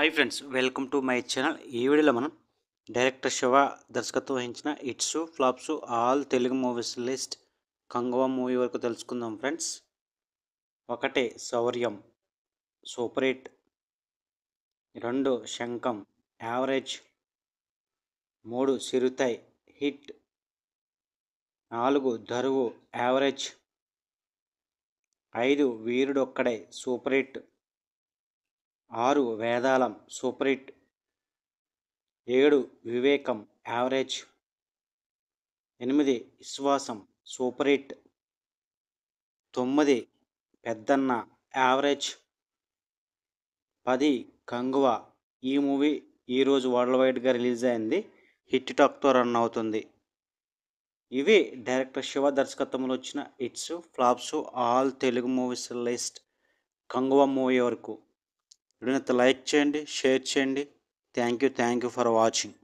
hi friends welcome to my channel ఈ వీడియోలో మనం డైరెక్టర్ శివ దర్శకత్వం వహించిన hits flops all Telugu movies list Kanguva movie వరకు తెలుసుకుందాం ఫ్రెండ్స్ ఒకటే శౌర్యం సూపర్ హిట్ రెండు శంఖం యావరేజ్ మూడు సిరుతై హిట్ నాలుగు ధరువు యావరేజ్ ఐదు వీరుడొక్కడే సూపర్ హిట్ ఆరు వేదాళం సూపర్ హిట్ ఏడు వివేకం యావరేజ్ ఎనిమిది విశ్వాసం సూపర్ హిట్ తొమ్మిది పెద్దన్న యావరేజ్ పది కంగువ ఈ మూవీ ఈరోజు వరల్డ్ వైడ్గా రిలీజ్ అయింది హిట్ టాక్తో రన్ అవుతుంది ఇవి డైరెక్టర్ శివ దర్శకత్వంలో వచ్చిన hits flops all Telugu movies list Kanguva movie వరకు వీడియో లైక్ చేయండి షేర్ చేయండి thank you thank you for watching